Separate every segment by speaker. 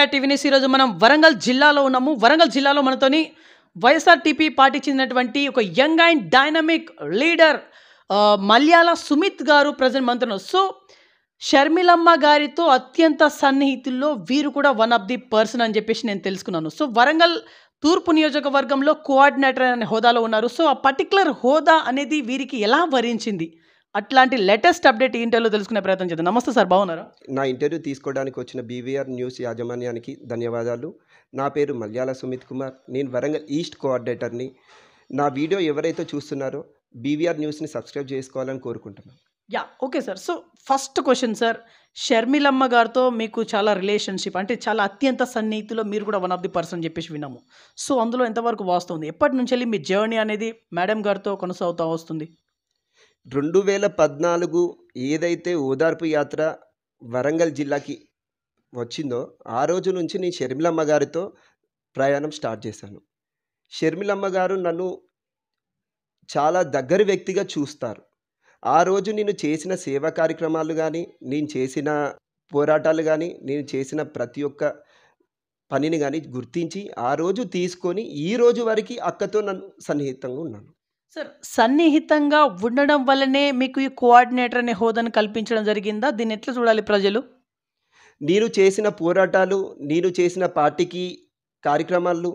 Speaker 1: media టీవీని ఈరోజు మనం వరంగల్ జిల్లాలో ఉన్నాము వరంగల్ జిల్లాలో మనతోని వైఎస్ఆర్టీపీ పార్టీ చెందినటువంటి ఒక young and dynamic leader Malyala Sumith గారు ప్రజెంట్ మంత్రులు సో షర్మిలమ్మ గారితో అత్యంత సన్నిహితుల్లో వీరు కూడా వన్ ఆఫ్ ది పర్సన్ అని చెప్పేసి నేను తెలుసుకున్నాను సో వరంగల్ తూర్పు నియోజకవర్గంలో కోఆర్డినేటర్ అనే హోదాలో ఉన్నారు సో ఆ పర్టికులర్ హోదా అనేది వీరికి ఎలా వరించింది అట్లాంటి లేటెస్ట్ అప్డేట్ ఏంటో తెలుసుకునే ప్రయత్నం చేద్దాం నమస్తే సార్ బాగున్నారా
Speaker 2: నా ఇంటర్వ్యూ తీసుకోవడానికి వచ్చిన బీవీఆర్ న్యూస్ యాజమాన్యానికి ధన్యవాదాలు నా పేరు మల్యాల సుమిత్ కుమార్ నేను వరంగల్ ఈస్ట్ కోఆర్డినేటర్ని నా వీడియో ఎవరైతే చూస్తున్నారో బీవీఆర్ న్యూస్ని సబ్స్క్రైబ్ చేసుకోవాలని కోరుకుంటున్నాను
Speaker 1: yeah okay sir so first question sir Sharmilamma గారితో మీకు చాలా రిలేషన్షిప్ అంటే చాలా అత్యంత సన్నిహితులో మీరు కూడా వన్ ఆఫ్ ది పర్సన్ చెప్పేసి విన్నాము సో అందులో ఎంతవరకు వాస్తుంది ఎప్పటి నుంచి వెళ్ళి మీ జర్నీ అనేది మేడం గారితో కొనసాగుతూ వస్తుంది
Speaker 2: రెండు వేల పద్నాలుగు ఏదైతే ఓదార్పు యాత్ర వరంగల్ జిల్లాకి వచ్చిందో ఆ రోజు నుంచి నేను షర్మిలమ్మ గారితో ప్రయాణం స్టార్ట్ చేశాను షర్మిలమ్మ గారు నన్ను చాలా దగ్గర వ్యక్తిగా చూస్తారు ఆ రోజు నేను చేసిన సేవా కార్యక్రమాలు కానీ నేను చేసిన పోరాటాలు కానీ నేను చేసిన ప్రతి ఒక్క పనిని కానీ గుర్తించి ఆ రోజు తీసుకొని ఈ రోజు వరకు అక్కతో నన్ను సన్నిహితంగా ఉన్నాను
Speaker 1: సార్ సన్నిహితంగా ఉండడం వల్లనే మీకు ఈ కోఆర్డినేటర్ అనే హోదాను కల్పించడం జరిగిందా దీన్ని ఎట్లా చూడాలి ప్రజలు
Speaker 2: నేను చేసిన పోరాటాలు నేను చేసిన పార్టీకి కార్యక్రమాలు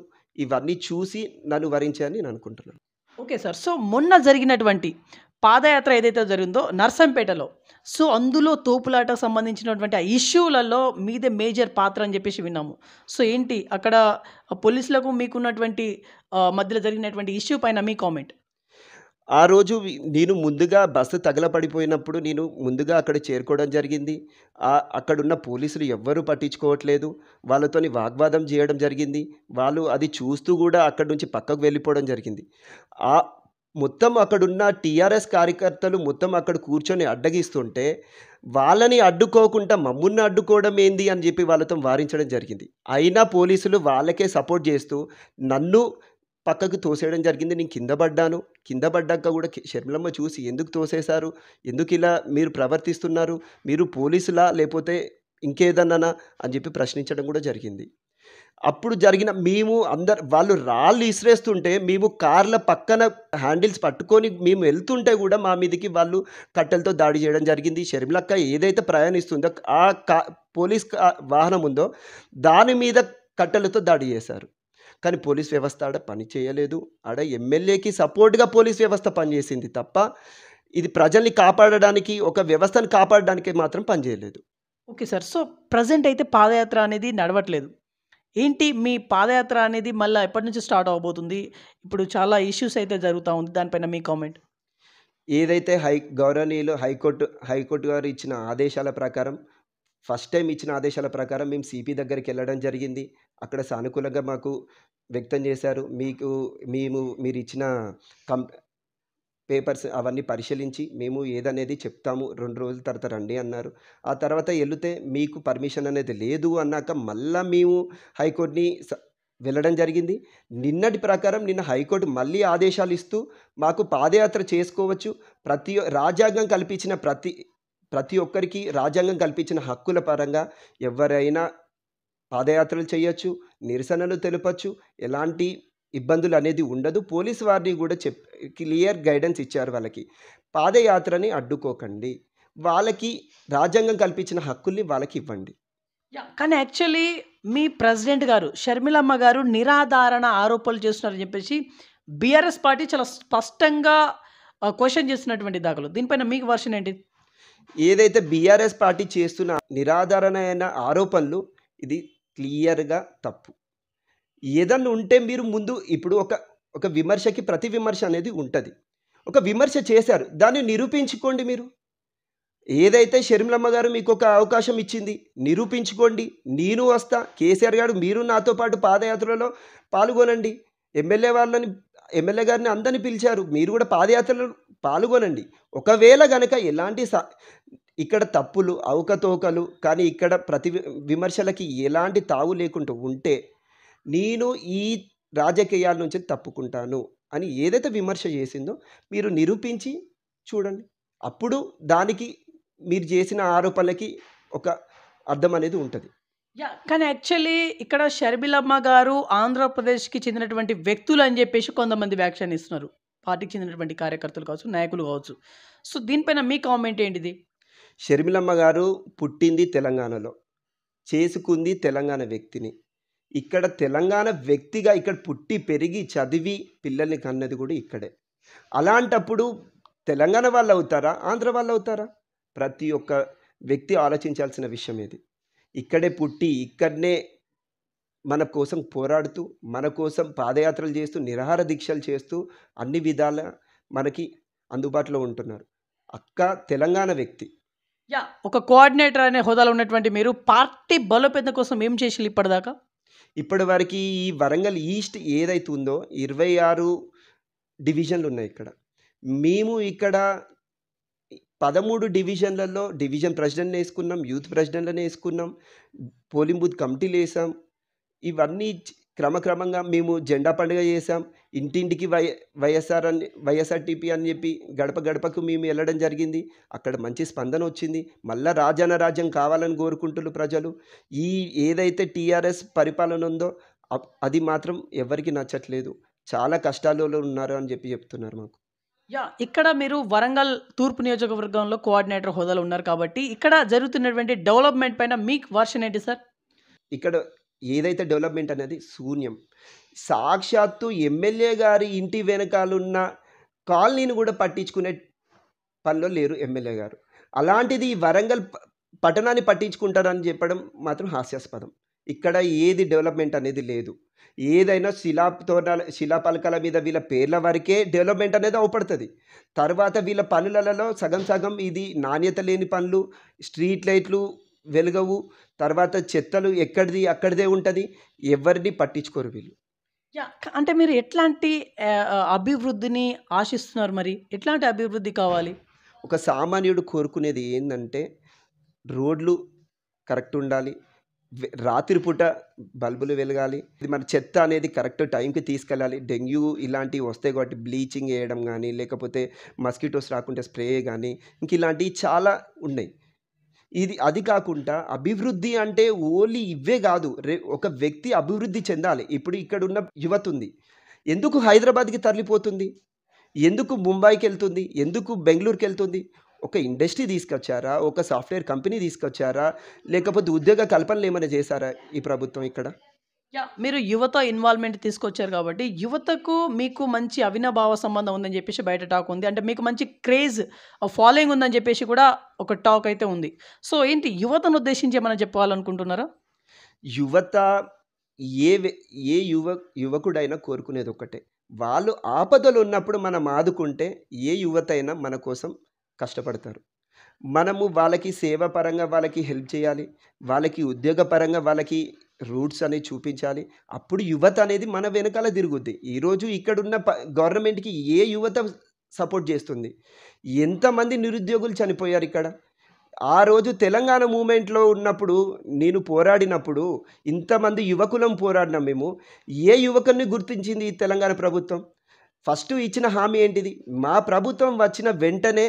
Speaker 2: ఇవన్నీ చూసి నన్ను వరించాయని నేను అనుకుంటున్నాను
Speaker 1: ఓకే సార్ సో మొన్న జరిగినటువంటి పాదయాత్ర ఏదైతే జరిగిందో నర్సంపేటలో సో అందులో తోపులాటకు సంబంధించినటువంటి ఆ ఇష్యూలలో మీదే మేజర్ పాత్ర అని చెప్పేసి విన్నాము సో ఏంటి అక్కడ పోలీసులకు మీకున్నటువంటి మధ్యలో జరిగినటువంటి ఇష్యూ పైన మీ కామెంట్
Speaker 2: ఆ రోజు నేను ముందుగా బస్సు తగలపడిపోయినప్పుడు నేను ముందుగా అక్కడ చేరుకోవడం జరిగింది అక్కడున్న పోలీసులు ఎవ్వరూ పట్టించుకోవట్లేదు వాళ్ళతోని వాగ్వాదం చేయడం జరిగింది వాళ్ళు అది చూస్తూ కూడా అక్కడి నుంచి పక్కకు వెళ్ళిపోవడం జరిగింది ఆ మొత్తం అక్కడున్న టీఆర్ఎస్ కార్యకర్తలు మొత్తం అక్కడ కూర్చొని అడ్డగిస్తుంటే వాళ్ళని అడ్డుకోకుండా మమ్ముల్ని అడ్డుకోవడం ఏంది అని చెప్పి వాళ్ళతో వారించడం జరిగింది అయినా పోలీసులు వాళ్ళకే సపోర్ట్ చేస్తూ నన్ను పక్కకు తోసేయడం జరిగింది నేను కింద పడ్డాను కింద పడ్డాక కూడా షర్మిలమ్మ చూసి ఎందుకు తోసేశారు ఎందుకు ఇలా మీరు ప్రవర్తిస్తున్నారు మీరు పోలీసులా లేకపోతే ఇంకేదన్నానా అని చెప్పి ప్రశ్నించడం కూడా జరిగింది అప్పుడు జరిగిన మేము అందరు వాళ్ళు రాళ్ళు ఇసిరేస్తుంటే మేము కార్ల పక్కన హ్యాండిల్స్ పట్టుకొని మేము వెళ్తుంటే కూడా మా మీదకి వాళ్ళు కట్టెలతో దాడి చేయడం జరిగింది షర్మిలక్క ఏదైతే ప్రయాణిస్తుందో ఆ కా పోలీస్ వాహనం ఉందో దాని మీద కట్టెలతో దాడి చేశారు కానీ పోలీస్ వ్యవస్థ ఆడ పని చేయలేదు ఆడ ఎమ్మెల్యేకి సపోర్ట్గా పోలీస్ వ్యవస్థ పనిచేసింది తప్ప ఇది ప్రజల్ని కాపాడడానికి ఒక వ్యవస్థను కాపాడడానికి మాత్రం పనిచేయలేదు
Speaker 1: ఓకే సార్ సో ప్రజెంట్ అయితే పాదయాత్ర అనేది నడవట్లేదు ఏంటి మీ పాదయాత్ర అనేది మళ్ళీ ఎప్పటి నుంచి స్టార్ట్ అవ్వబోతుంది ఇప్పుడు చాలా ఇష్యూస్ అయితే జరుగుతూ ఉంది దానిపైన మీ కామెంట్
Speaker 2: ఏదైతే హై గౌరవనీయులు హైకోర్టు హైకోర్టు గారు ఇచ్చిన ఆదేశాల ప్రకారం ఫస్ట్ టైం ఇచ్చిన ఆదేశాల ప్రకారం మేము సిపి దగ్గరికి వెళ్ళడం జరిగింది అక్కడ సానుకూలంగా మాకు వ్యక్తం చేశారు మీకు మేము మీరు ఇచ్చిన కం పేపర్స్ అవన్నీ పరిశీలించి మేము ఏదనేది చెప్తాము రెండు రోజుల తర్వాత రండి అన్నారు ఆ తర్వాత వెళితే మీకు పర్మిషన్ అనేది లేదు అన్నాక మళ్ళీ మేము హైకోర్టుని వెళ్ళడం జరిగింది నిన్నటి ప్రకారం నిన్న హైకోర్టు మళ్ళీ ఆదేశాలు ఇస్తూ మాకు పాదయాత్ర చేసుకోవచ్చు ప్రతి రాజ్యాంగం కల్పించిన ప్రతి ప్రతి ఒక్కరికి రాజ్యాంగం కల్పించిన హక్కుల పరంగా ఎవరైనా పాదయాత్రలు చేయొచ్చు నిరసనలు తెలపచ్చు ఎలాంటి ఇబ్బందులు అనేది ఉండదు పోలీస్ వారిని కూడా చెప్ క్లియర్ గైడెన్స్ ఇచ్చారు వాళ్ళకి పాదయాత్రని అడ్డుకోకండి వాళ్ళకి రాజ్యాంగం కల్పించిన హక్కుల్ని వాళ్ళకి ఇవ్వండి
Speaker 1: కానీ యాక్చువల్లీ మీ ప్రెసిడెంట్ గారు షర్మిలమ్మ గారు నిరాధారణ ఆరోపణలు చేస్తున్నారని చెప్పేసి బీఆర్ఎస్ పార్టీ చాలా స్పష్టంగా క్వశ్చన్ చేస్తున్నటువంటి దాఖలు దీనిపైన మీకు వర్షన్ ఏంటి
Speaker 2: ఏదైతే బీఆర్ఎస్ పార్టీ చేస్తున్న నిరాధారణ ఆరోపణలు ఇది క్లియర్గా తప్పు ఏదన్నా ఉంటే మీరు ముందు ఇప్పుడు ఒక ఒక విమర్శకి ప్రతి విమర్శ అనేది ఉంటుంది ఒక విమర్శ చేశారు దాన్ని నిరూపించుకోండి మీరు ఏదైతే షర్మిలమ్మ గారు మీకు ఒక అవకాశం ఇచ్చింది నిరూపించుకోండి నేను వస్తా కేసీఆర్ గారు మీరు నాతో పాటు పాదయాత్రలో పాల్గొనండి ఎమ్మెల్యే వాళ్ళని ఎమ్మెల్యే గారిని అందరిని పిలిచారు మీరు కూడా పాదయాత్రలో పాల్గొనండి ఒకవేళ కనుక ఎలాంటి ఇక్కడ తప్పులు అవకతవకలు కానీ ఇక్కడ ప్రతి విమర్శలకి ఎలాంటి తావు లేకుండా ఉంటే నేను ఈ రాజకీయాల నుంచి తప్పుకుంటాను అని ఏదైతే విమర్శ చేసిందో మీరు నిరూపించి చూడండి అప్పుడు దానికి మీరు చేసిన ఆరోపణలకి ఒక అర్థం అనేది ఉంటుంది
Speaker 1: యా కానీ యాక్చువల్లీ ఇక్కడ షర్మిలమ్మ గారు ఆంధ్రప్రదేశ్కి చెందినటువంటి వ్యక్తులు అని చెప్పేసి కొంతమంది వ్యాఖ్యానిస్తున్నారు పార్టీకి చెందినటువంటి కార్యకర్తలు కావచ్చు నాయకులు కావచ్చు సో దీనిపైన మీ కామెంట్ ఏంటిది
Speaker 2: షర్మిలమ్మ గారు పుట్టింది తెలంగాణలో చేసుకుంది తెలంగాణ వ్యక్తిని ఇక్కడ తెలంగాణ వ్యక్తిగా ఇక్కడ పుట్టి పెరిగి చదివి పిల్లల్ని కన్నది కూడా ఇక్కడే అలాంటప్పుడు తెలంగాణ వాళ్ళు అవుతారా ఆంధ్ర వాళ్ళు అవుతారా ప్రతి ఒక్క వ్యక్తి ఆలోచించాల్సిన విషయం ఇది ఇక్కడే పుట్టి ఇక్కడనే మన కోసం పోరాడుతూ మన కోసం పాదయాత్రలు చేస్తూ నిరాహార దీక్షలు చేస్తూ అన్ని విధాల మనకి అందుబాటులో ఉంటున్నారు అక్క తెలంగాణ వ్యక్తి
Speaker 1: యా ఒక కోఆర్డినేటర్ అనే హోదాలో ఉన్నటువంటి మీరు పార్టీ బలోపేతం కోసం ఏం చేసి ఇప్పటిదాకా
Speaker 2: ఇప్పటి వరకు ఈ వరంగల్ ఈస్ట్ ఏదైతే ఉందో ఇరవై ఆరు డివిజన్లు ఉన్నాయి ఇక్కడ మేము ఇక్కడ పదమూడు డివిజన్లలో డివిజన్ ప్రెసిడెంట్ వేసుకున్నాం యూత్ ప్రెసిడెంట్లను వేసుకున్నాం పోలింగ్ బూత్ కమిటీలు వేసాం ఇవన్నీ క్రమక్రమంగా మేము జెండా పండుగ చేసాం ఇంటింటికి వై వైఎస్ఆర్ అని వైఎస్ఆర్టీపీ అని చెప్పి గడప గడపకు మేము వెళ్ళడం జరిగింది అక్కడ మంచి స్పందన వచ్చింది మళ్ళా రాజాన రాజ్యం కావాలని కోరుకుంటున్నారు ప్రజలు ఈ ఏదైతే టీఆర్ఎస్ పరిపాలన ఉందో అది మాత్రం ఎవరికి నచ్చట్లేదు చాలా కష్టాలలో ఉన్నారు అని చెప్పి చెప్తున్నారు మాకు
Speaker 1: యా ఇక్కడ మీరు వరంగల్ తూర్పు నియోజకవర్గంలో కోఆర్డినేటర్ హోదాలో ఉన్నారు కాబట్టి ఇక్కడ జరుగుతున్నటువంటి డెవలప్మెంట్ పైన మీకు వర్షన్ ఏంటి సార్
Speaker 2: ఇక్కడ ఏదైతే డెవలప్మెంట్ అనేది శూన్యం సాక్షాత్తు ఎమ్మెల్యే గారి ఇంటి వెనకాలన్న కాలనీని కూడా పట్టించుకునే పనిలో లేరు ఎమ్మెల్యే గారు అలాంటిది వరంగల్ పట్టణాన్ని పట్టించుకుంటారని చెప్పడం మాత్రం హాస్యాస్పదం ఇక్కడ ఏది డెవలప్మెంట్ అనేది లేదు ఏదైనా శిలా తోరణాల శిలాపలకల మీద వీళ్ళ పేర్ల వరకే డెవలప్మెంట్ అనేది అవపడుతుంది తర్వాత వీళ్ళ పనులలో సగం సగం ఇది నాణ్యత లేని పనులు స్ట్రీట్ లైట్లు వెలుగవు తర్వాత చెత్తలు ఎక్కడిది అక్కడిదే ఉంటుంది ఎవరిని పట్టించుకోరు వీళ్ళు
Speaker 1: యా అంటే మీరు ఎట్లాంటి అభివృద్ధిని ఆశిస్తున్నారు మరి ఎట్లాంటి అభివృద్ధి
Speaker 2: కావాలి ఒక సామాన్యుడు కోరుకునేది ఏంటంటే రోడ్లు కరెక్ట్ ఉండాలి రాత్రిపూట బల్బులు వెలగాలి ఇది మన చెత్త అనేది కరెక్ట్ టైంకి తీసుకెళ్ళాలి డెంగ్యూ ఇలాంటివి వస్తాయి కాబట్టి బ్లీచింగ్ వేయడం కానీ లేకపోతే మస్కిటోస్ రాకుండా స్ప్రే కానీ ఇంక ఇలాంటివి చాలా ఉన్నాయి ఇది అది కాకుండా అభివృద్ధి అంటే ఓన్లీ ఇవే కాదు రే ఒక వ్యక్తి అభివృద్ధి చెందాలి ఇప్పుడు ఇక్కడ ఉన్న యువత ఉంది ఎందుకు హైదరాబాద్కి తరలిపోతుంది ఎందుకు ముంబైకి వెళ్తుంది ఎందుకు బెంగళూరుకి వెళ్తుంది ఒక ఇండస్ట్రీ తీసుకొచ్చారా ఒక సాఫ్ట్వేర్ కంపెనీ తీసుకొచ్చారా లేకపోతే ఉద్యోగ కల్పనలు ఏమైనా చేశారా ఈ ప్రభుత్వం ఇక్కడ
Speaker 1: యా మీరు యువత ఇన్వాల్వ్మెంట్ తీసుకొచ్చారు కాబట్టి యువతకు మీకు మంచి అవినభావ సంబంధం ఉందని చెప్పేసి బయట టాక్ ఉంది అంటే మీకు మంచి క్రేజ్ ఫాలోయింగ్ ఉందని చెప్పేసి కూడా ఒక టాక్ అయితే ఉంది సో ఏంటి యువతను ఉద్దేశించి ఏమైనా చెప్పాలనుకుంటున్నారా
Speaker 2: యువత ఏ ఏ యువ యువకుడైనా కోరుకునేది ఒక్కటే వాళ్ళు ఆపదలు ఉన్నప్పుడు మనం ఆదుకుంటే ఏ యువత అయినా మన కోసం కష్టపడతారు మనము వాళ్ళకి సేవాపరంగా వాళ్ళకి హెల్ప్ చేయాలి వాళ్ళకి ఉద్యోగపరంగా వాళ్ళకి రూట్స్ అనేవి చూపించాలి అప్పుడు యువత అనేది మన వెనకాల తిరుగుద్ది ఈరోజు ఇక్కడున్న ప గవర్నమెంట్కి ఏ యువత సపోర్ట్ చేస్తుంది ఎంతమంది నిరుద్యోగులు చనిపోయారు ఇక్కడ ఆ రోజు తెలంగాణ మూమెంట్లో ఉన్నప్పుడు నేను పోరాడినప్పుడు ఇంతమంది యువకులం పోరాడినాం మేము ఏ యువకుల్ని గుర్తించింది ఈ తెలంగాణ ప్రభుత్వం ఫస్ట్ ఇచ్చిన హామీ ఏంటిది మా ప్రభుత్వం వచ్చిన వెంటనే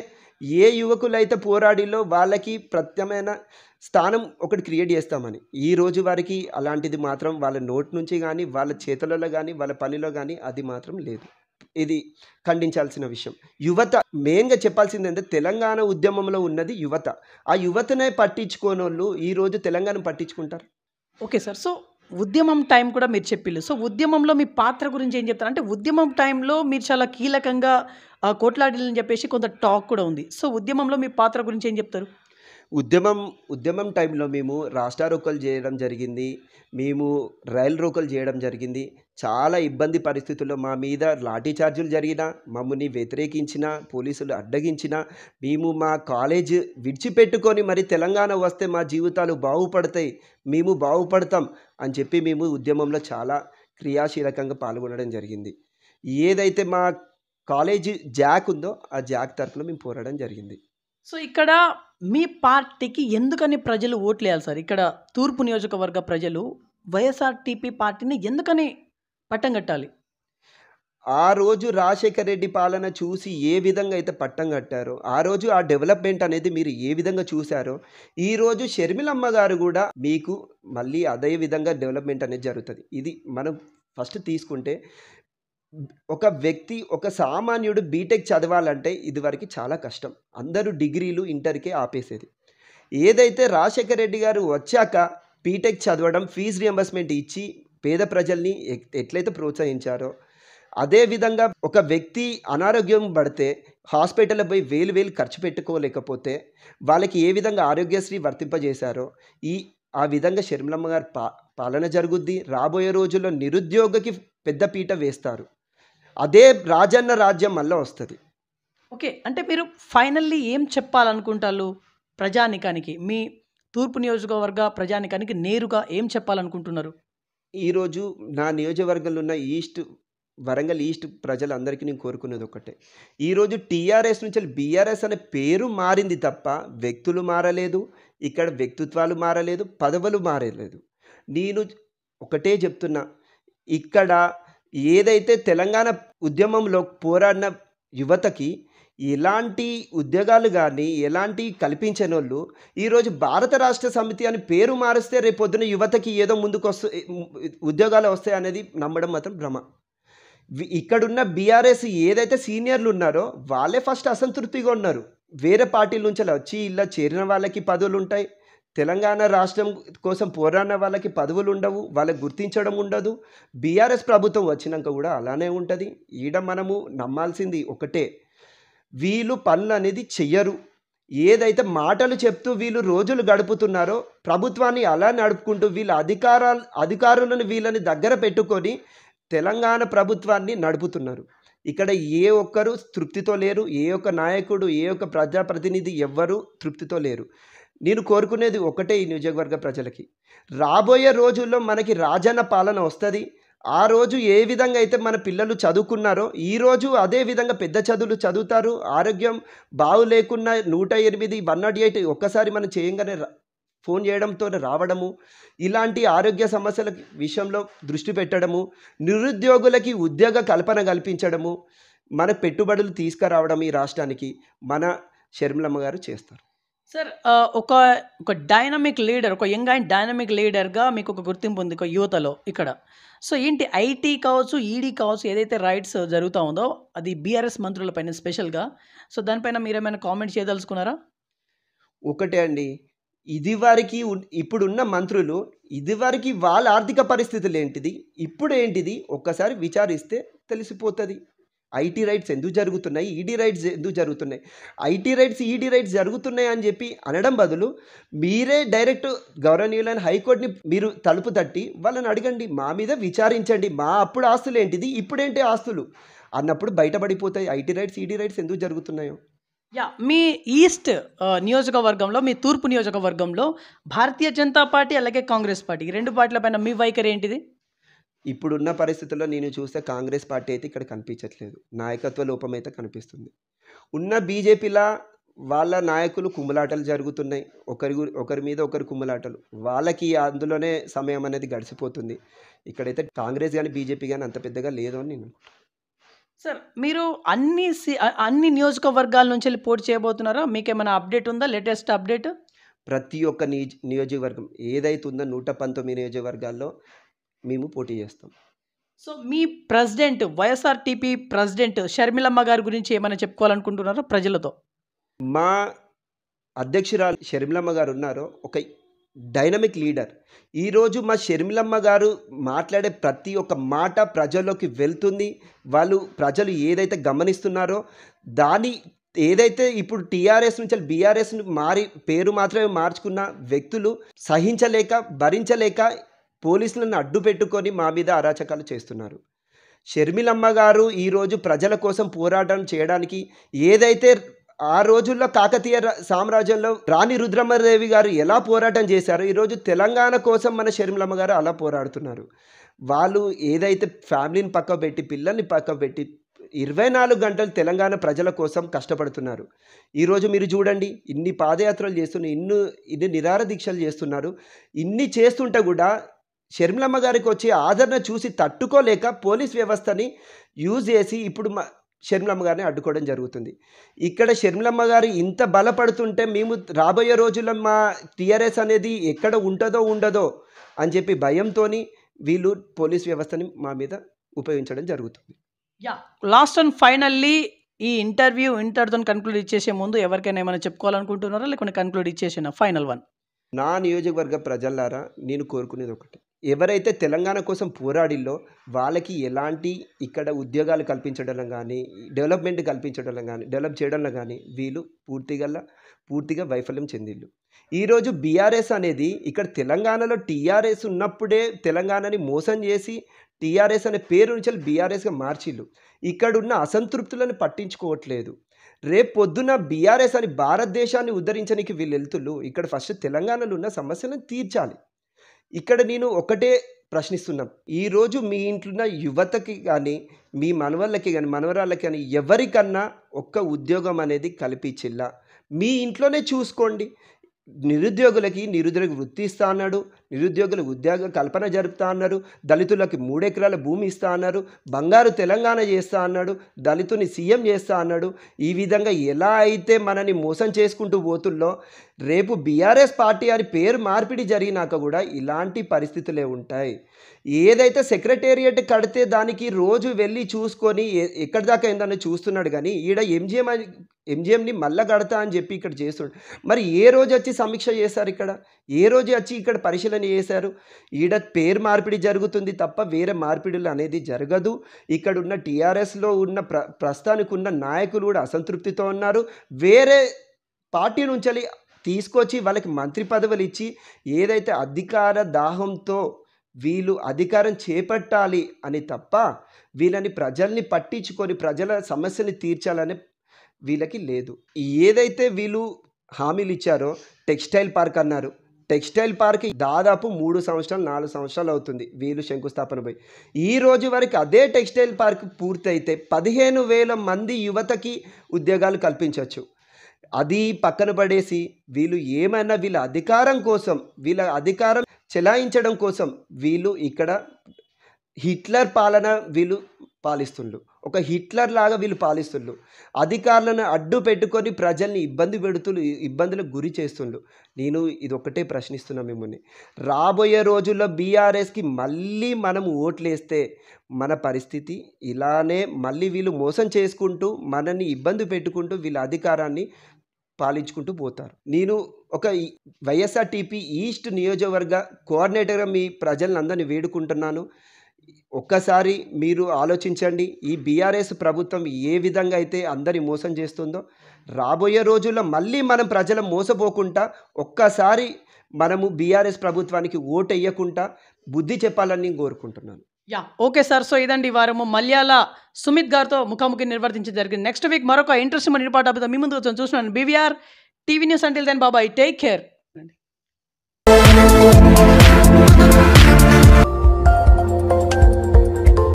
Speaker 2: ఏ యువకులైతే పోరాడిలో వాళ్ళకి ప్రత్యమైన స్థానం ఒకటి క్రియేట్ చేస్తామని ఈ రోజు వారికి అలాంటిది మాత్రం వాళ్ళ నోటి నుంచి కానీ వాళ్ళ చేతులలో కానీ వాళ్ళ పనిలో కానీ అది మాత్రం లేదు ఇది ఖండించాల్సిన విషయం యువత మెయిన్గా చెప్పాల్సింది ఏంటంటే తెలంగాణ ఉద్యమంలో ఉన్నది యువత ఆ యువతనే పట్టించుకోని వాళ్ళు ఈరోజు తెలంగాణ పట్టించుకుంటారు
Speaker 1: ఓకే సార్ సో ఉద్యమం టైం కూడా మీరు చెప్పిల్లు సో ఉద్యమంలో మీ పాత్ర గురించి ఏం చెప్తారు అంటే ఉద్యమం టైంలో మీరు చాలా కీలకంగా కొట్లాడిల్ని చెప్పేసి కొంత
Speaker 2: టాక్ కూడా ఉంది సో ఉద్యమంలో మీ పాత్ర గురించి ఏం చెప్తారు ఉద్యమం ఉద్యమం టైంలో మేము రాష్ట్ర రోకలు చేయడం జరిగింది మేము రైలు రోకలు చేయడం జరిగింది చాలా ఇబ్బంది పరిస్థితుల్లో మా మీద లాఠీ చార్జీలు జరిగిన మమ్మల్ని వ్యతిరేకించిన పోలీసులు అడ్డగించిన మేము మా కాలేజ్ విడిచిపెట్టుకొని మరి తెలంగాణ వస్తే మా జీవితాలు బాగుపడతాయి మేము బాగుపడతాం అని చెప్పి మేము ఉద్యమంలో చాలా క్రియాశీలకంగా పాల్గొనడం జరిగింది ఏదైతే మా కాలేజీ జాక్ ఉందో ఆ జాక్ తరఫున మేము పోరాడడం జరిగింది
Speaker 1: సో ఇక్కడ మీ పార్టీకి ఎందుకని ప్రజలు ఓట్లు వేయాలి సార్ ఇక్కడ తూర్పు నియోజకవర్గ ప్రజలు వైఎస్ఆర్టీపీ పార్టీని ఎందుకని పట్టం కట్టాలి
Speaker 2: ఆ రోజు రాజశేఖర రెడ్డి పాలన చూసి ఏ విధంగా అయితే పట్టం కట్టారో ఆ రోజు ఆ డెవలప్మెంట్ అనేది మీరు ఏ విధంగా చూశారో ఈరోజు షర్మిలమ్మ గారు కూడా మీకు మళ్ళీ అదే విధంగా డెవలప్మెంట్ అనేది జరుగుతుంది ఇది మనం ఫస్ట్ తీసుకుంటే ఒక వ్యక్తి ఒక సామాన్యుడు బీటెక్ చదవాలంటే ఇదివరకు చాలా కష్టం అందరూ డిగ్రీలు ఇంటర్కే ఆపేసేది ఏదైతే రాజశేఖర రెడ్డి గారు వచ్చాక బీటెక్ చదవడం ఫీజు రియంబర్స్మెంట్ ఇచ్చి పేద ప్రజల్ని ఎట్లయితే ప్రోత్సహించారో అదేవిధంగా ఒక వ్యక్తి అనారోగ్యం పడితే హాస్పిటల్ పోయి వేలు వేలు ఖర్చు పెట్టుకోలేకపోతే వాళ్ళకి ఏ విధంగా ఆరోగ్యశ్రీ వర్తింపజేశారో ఈ ఆ విధంగా షర్మిలమ్మ గారు పా పాలన జరుగుద్ది రాబోయే రోజుల్లో నిరుద్యోగకి పెద్ద పీట వేస్తారు అదే రాజన్న రాజ్యం మళ్ళీ వస్తుంది
Speaker 1: ఓకే అంటే మీరు ఫైనల్లీ ఏం చెప్పాలనుకుంటారు ప్రజానికానికి మీ తూర్పు నియోజకవర్గ ప్రజానికానికి నేరుగా ఏం చెప్పాలనుకుంటున్నారు
Speaker 2: ఈరోజు నా నియోజకవర్గంలో ఉన్న ఈస్ట్ వరంగల్ ఈస్ట్ ప్రజలందరికీ నేను కోరుకునేది ఒకటే ఈరోజు టీఆర్ఎస్ నుంచి బీఆర్ఎస్ అనే పేరు మారింది తప్ప వ్యక్తులు మారలేదు ఇక్కడ వ్యక్తిత్వాలు మారలేదు పదవులు మారలేదు నేను ఒకటే చెప్తున్నా ఇక్కడ ఏదైతే తెలంగాణ ఉద్యమంలో పోరాడిన యువతకి ఎలాంటి ఉద్యోగాలు కానీ ఎలాంటి వాళ్ళు ఈరోజు భారత రాష్ట్ర సమితి అని పేరు మారిస్తే రేపొద్దున యువతకి ఏదో ముందుకు వస్తు ఉద్యోగాలు వస్తాయి అనేది నమ్మడం మాత్రం భ్రమ ఇక్కడున్న బీఆర్ఎస్ ఏదైతే సీనియర్లు ఉన్నారో వాళ్ళే ఫస్ట్ అసంతృప్తిగా ఉన్నారు వేరే పార్టీల నుంచి అలా వచ్చి ఇలా చేరిన వాళ్ళకి పదవులు ఉంటాయి తెలంగాణ రాష్ట్రం కోసం పోరాడిన వాళ్ళకి పదవులు ఉండవు వాళ్ళకి గుర్తించడం ఉండదు బీఆర్ఎస్ ప్రభుత్వం వచ్చినాక కూడా అలానే ఉంటుంది ఈడ మనము నమ్మాల్సింది ఒకటే వీళ్ళు పనులు అనేది చెయ్యరు ఏదైతే మాటలు చెప్తూ వీళ్ళు రోజులు గడుపుతున్నారో ప్రభుత్వాన్ని అలా నడుపుకుంటూ వీళ్ళ అధికార అధికారులను వీళ్ళని దగ్గర పెట్టుకొని తెలంగాణ ప్రభుత్వాన్ని నడుపుతున్నారు ఇక్కడ ఏ ఒక్కరు తృప్తితో లేరు ఏ ఒక్క నాయకుడు ఏ ఒక్క ప్రజాప్రతినిధి ఎవ్వరూ తృప్తితో లేరు నేను కోరుకునేది ఒకటే ఈ నియోజకవర్గ ప్రజలకి రాబోయే రోజుల్లో మనకి రాజన్న పాలన వస్తుంది ఆ రోజు ఏ విధంగా అయితే మన పిల్లలు చదువుకున్నారో ఈరోజు అదే విధంగా పెద్ద చదువులు చదువుతారు ఆరోగ్యం బాగు లేకున్నా నూట ఎనిమిది వన్ నాట్ ఎయిట్ ఒక్కసారి మనం చేయంగానే ఫోన్ చేయడంతో రావడము ఇలాంటి ఆరోగ్య సమస్యల విషయంలో దృష్టి పెట్టడము నిరుద్యోగులకి ఉద్యోగ కల్పన కల్పించడము మన పెట్టుబడులు తీసుకురావడం ఈ రాష్ట్రానికి మన షర్మిలమ్మ గారు చేస్తారు
Speaker 1: సార్ ఒక ఒక డైనమిక్ లీడర్ ఒక యంగ్ అండ్ డైనమిక్ లీడర్గా మీకు ఒక గుర్తింపు ఉంది ఒక యువతలో ఇక్కడ సో ఏంటి ఐటీ కావచ్చు ఈడీ కావచ్చు ఏదైతే రైట్స్ జరుగుతూ ఉందో అది బీఆర్ఎస్ మంత్రులపైన స్పెషల్గా సో దానిపైన మీరు ఏమైనా కామెంట్ చేయదలుచుకున్నారా
Speaker 2: ఒకటే అండి ఇది ఇదివరకు ఇప్పుడున్న మంత్రులు ఇది వారికి వాళ్ళ ఆర్థిక పరిస్థితులు ఏంటిది ఇప్పుడు ఏంటిది ఒక్కసారి విచారిస్తే తెలిసిపోతుంది ఐటీ రైట్స్ ఎందుకు జరుగుతున్నాయి ఈడీ రైట్స్ ఎందుకు జరుగుతున్నాయి ఐటీ రైట్స్ ఈడీ రైట్స్ జరుగుతున్నాయి అని చెప్పి అనడం బదులు మీరే డైరెక్ట్ గౌరవనీయులైన హైకోర్టుని మీరు తలుపు తట్టి వాళ్ళని అడగండి మా మీద విచారించండి మా అప్పుడు ఆస్తులు ఏంటిది ఇప్పుడేంటి ఆస్తులు అన్నప్పుడు బయటపడిపోతాయి ఐటీ రైట్స్ ఈడీ రైట్స్ ఎందుకు జరుగుతున్నాయో
Speaker 1: యా మీ ఈస్ట్ నియోజకవర్గంలో మీ తూర్పు నియోజకవర్గంలో భారతీయ జనతా పార్టీ అలాగే కాంగ్రెస్ పార్టీ రెండు పార్టీల పైన మీ వైఖరి ఏంటిది
Speaker 2: ఇప్పుడున్న పరిస్థితుల్లో నేను చూస్తే కాంగ్రెస్ పార్టీ అయితే ఇక్కడ కనిపించట్లేదు నాయకత్వ లోపం అయితే కనిపిస్తుంది ఉన్న బీజేపీలా వాళ్ళ నాయకులు కుమ్ములాటలు జరుగుతున్నాయి ఒకరి ఒకరి మీద ఒకరి కుమ్ములాటలు వాళ్ళకి అందులోనే సమయం అనేది గడిచిపోతుంది ఇక్కడైతే కాంగ్రెస్ కానీ బీజేపీ కానీ అంత పెద్దగా లేదు అని నేను
Speaker 1: సార్ మీరు అన్ని అన్ని నియోజకవర్గాల నుంచి వెళ్ళి పోటీ చేయబోతున్నారా ఏమైనా అప్డేట్ ఉందా లేటెస్ట్ అప్డేట్
Speaker 2: ప్రతి ఒక్క నియోజకవర్గం ఏదైతే ఉందో నూట పంతొమ్మిది నియోజకవర్గాల్లో మేము పోటీ చేస్తాం
Speaker 1: సో మీ ప్రెసిడెంట్ వైఎస్ఆర్టీపీ ప్రెసిడెంట్ షర్మిలమ్మ గారి గురించి ఏమైనా చెప్పుకోవాలనుకుంటున్నారో ప్రజలతో
Speaker 2: మా అధ్యక్షురాలు షర్మిలమ్మ గారు ఉన్నారు ఒక డైనమిక్ లీడర్ ఈరోజు మా షర్మిలమ్మ గారు మాట్లాడే ప్రతి ఒక్క మాట ప్రజల్లోకి వెళ్తుంది వాళ్ళు ప్రజలు ఏదైతే గమనిస్తున్నారో దాని ఏదైతే ఇప్పుడు టీఆర్ఎస్ నుంచి బీఆర్ఎస్ మారి పేరు మాత్రమే మార్చుకున్న వ్యక్తులు సహించలేక భరించలేక పోలీసులను అడ్డు పెట్టుకొని మా మీద అరాచకాలు చేస్తున్నారు షర్మిలమ్మ గారు ఈరోజు ప్రజల కోసం పోరాటం చేయడానికి ఏదైతే ఆ రోజుల్లో కాకతీయ సామ్రాజ్యంలో రాణి రుద్రమ్మదేవి గారు ఎలా పోరాటం చేశారో ఈరోజు తెలంగాణ కోసం మన షర్మిలమ్మ గారు అలా పోరాడుతున్నారు వాళ్ళు ఏదైతే ఫ్యామిలీని పక్క పెట్టి పిల్లల్ని పక్క పెట్టి ఇరవై నాలుగు గంటలు తెలంగాణ ప్రజల కోసం కష్టపడుతున్నారు ఈరోజు మీరు చూడండి ఇన్ని పాదయాత్రలు చేస్తున్న ఇన్ని ఇన్ని నిరార దీక్షలు చేస్తున్నారు ఇన్ని చేస్తుంటే కూడా షర్మిలమ్మ గారికి వచ్చే ఆదరణ చూసి తట్టుకోలేక పోలీస్ వ్యవస్థని యూజ్ చేసి ఇప్పుడు మా షర్మిలమ్మ గారిని అడ్డుకోవడం జరుగుతుంది ఇక్కడ షర్మిలమ్మ గారు ఇంత బలపడుతుంటే మేము రాబోయే రోజుల్లో మా టీఆర్ఎస్ అనేది ఎక్కడ ఉంటుందో ఉండదో అని చెప్పి భయంతో వీళ్ళు పోలీస్ వ్యవస్థని మా మీద ఉపయోగించడం జరుగుతుంది
Speaker 1: యా లాస్ట్ అండ్ ఫైనల్లీ ఈ ఇంటర్వ్యూ ఇంటర్తో కన్క్లూడ్ ఇచ్చేసే ముందు ఎవరికైనా ఏమైనా చెప్పుకోవాలనుకుంటున్నారా లేకుంటే కన్క్లూడ్ ఇచ్చేసిన ఫైనల్ వన్
Speaker 2: నా నియోజకవర్గ ప్రజలారా నేను కోరుకునేది ఒకటి ఎవరైతే తెలంగాణ కోసం పోరాడిల్లో వాళ్ళకి ఎలాంటి ఇక్కడ ఉద్యోగాలు కల్పించడం కానీ డెవలప్మెంట్ కల్పించడం కానీ డెవలప్ చేయడంలో కానీ వీళ్ళు పూర్తిగా పూర్తిగా వైఫల్యం చెందిళ్ళు ఈరోజు బీఆర్ఎస్ అనేది ఇక్కడ తెలంగాణలో టీఆర్ఎస్ ఉన్నప్పుడే తెలంగాణని మోసం చేసి టీఆర్ఎస్ అనే పేరు నుంచి బీఆర్ఎస్గా మార్చిళ్ళు ఇక్కడున్న అసంతృప్తులను పట్టించుకోవట్లేదు రేపు పొద్దున బీఆర్ఎస్ అని భారతదేశాన్ని ఉద్ధరించడానికి వీళ్ళు వెళ్తులు ఇక్కడ ఫస్ట్ తెలంగాణలో ఉన్న సమస్యలను తీర్చాలి ఇక్కడ నేను ఒకటే ప్రశ్నిస్తున్నాం ఈరోజు మీ ఇంట్లో యువతకి కానీ మీ మనవళ్ళకి కానీ మనవరాళ్ళకి కానీ ఎవరికన్నా ఒక్క ఉద్యోగం అనేది కల్పించిల్లా మీ ఇంట్లోనే చూసుకోండి నిరుద్యోగులకి నిరుద్యోగ వృత్తి ఇస్తా అన్నాడు నిరుద్యోగుల ఉద్యోగ కల్పన జరుపుతా అన్నారు దళితులకి మూడెకరాల భూమి ఇస్తా అన్నారు బంగారు తెలంగాణ చేస్తా అన్నాడు దళితుని సీఎం చేస్తా అన్నాడు ఈ విధంగా ఎలా అయితే మనని మోసం చేసుకుంటూ పోతుల్లో రేపు బీఆర్ఎస్ పార్టీ అని పేరు మార్పిడి జరిగినాక కూడా ఇలాంటి పరిస్థితులే ఉంటాయి ఏదైతే సెక్రటేరియట్ కడితే దానికి రోజు వెళ్ళి చూసుకొని ఎక్కడ దాకా ఏందని చూస్తున్నాడు కానీ ఈడ ఎంజిఎం ఎంజిఎంని మళ్ళా కడతా అని చెప్పి ఇక్కడ చేస్తున్నాడు మరి ఏ రోజు వచ్చి సమీక్ష చేశారు ఇక్కడ ఏ రోజు వచ్చి ఇక్కడ పరిశీలన చేశారు ఈడ పేరు మార్పిడి జరుగుతుంది తప్ప వేరే మార్పిడులు అనేది జరగదు ఇక్కడ ఉన్న టీఆర్ఎస్లో ఉన్న ప్ర ప్రస్తుతానికి ఉన్న నాయకులు కూడా అసంతృప్తితో ఉన్నారు వేరే పార్టీ నుంచి తీసుకొచ్చి వాళ్ళకి మంత్రి పదవులు ఇచ్చి ఏదైతే అధికార దాహంతో వీళ్ళు అధికారం చేపట్టాలి అని తప్ప వీళ్ళని ప్రజల్ని పట్టించుకొని ప్రజల సమస్యని తీర్చాలని వీళ్ళకి లేదు ఏదైతే వీళ్ళు హామీలు ఇచ్చారో టెక్స్టైల్ పార్క్ అన్నారు టెక్స్టైల్ పార్క్ దాదాపు మూడు సంవత్సరాలు నాలుగు సంవత్సరాలు అవుతుంది వీళ్ళు శంకుస్థాపన పోయి ఈ రోజు వరకు అదే టెక్స్టైల్ పార్క్ పూర్తయితే పదిహేను వేల మంది యువతకి ఉద్యోగాలు కల్పించవచ్చు అది పక్కన పడేసి వీళ్ళు ఏమైనా వీళ్ళ అధికారం కోసం వీళ్ళ అధికారం చెలాయించడం కోసం వీళ్ళు ఇక్కడ హిట్లర్ పాలన వీళ్ళు పాలిస్తుండ్రు ఒక హిట్లర్ లాగా వీళ్ళు పాలిస్తుండ్రు అధికారులను అడ్డు పెట్టుకొని ప్రజల్ని ఇబ్బంది పెడుతులు ఇబ్బందులకు గురి చేస్తుండ్రు నేను ఇది ఒక్కటే ప్రశ్నిస్తున్నా మిమ్మల్ని రాబోయే రోజుల్లో బీఆర్ఎస్కి మళ్ళీ మనం ఓట్లేస్తే మన పరిస్థితి ఇలానే మళ్ళీ వీళ్ళు మోసం చేసుకుంటూ మనల్ని ఇబ్బంది పెట్టుకుంటూ వీళ్ళ అధికారాన్ని పాలించుకుంటూ పోతారు నేను ఒక వైఎస్ఆర్టీపీ ఈస్ట్ నియోజకవర్గ కోఆర్డినేటర్గా మీ ప్రజలందరినీ వేడుకుంటున్నాను ఒక్కసారి మీరు ఆలోచించండి ఈ బీఆర్ఎస్ ప్రభుత్వం ఏ విధంగా అయితే అందరి మోసం చేస్తుందో రాబోయే రోజుల్లో మళ్ళీ మనం ప్రజలు మోసపోకుండా ఒక్కసారి మనము బీఆర్ఎస్ ప్రభుత్వానికి ఓటు వేయకుండా బుద్ధి చెప్పాలని కోరుకుంటున్నాను
Speaker 1: యా ఓకే సార్ సో ఇదండి వారము మల్యాల సుమిత్ గారితో ముఖాముఖి నిర్వర్తించి జరిగింది నెక్స్ట్ వీక్ మరొక ఇంట్రెస్ట్ మన నిపాటాబితో మీ ముందు వచ్చాను చూసినాను బీవీఆర్ టీవీ న్యూస్ అంటే దెన్ బాబాయ్ టేక్ కేర్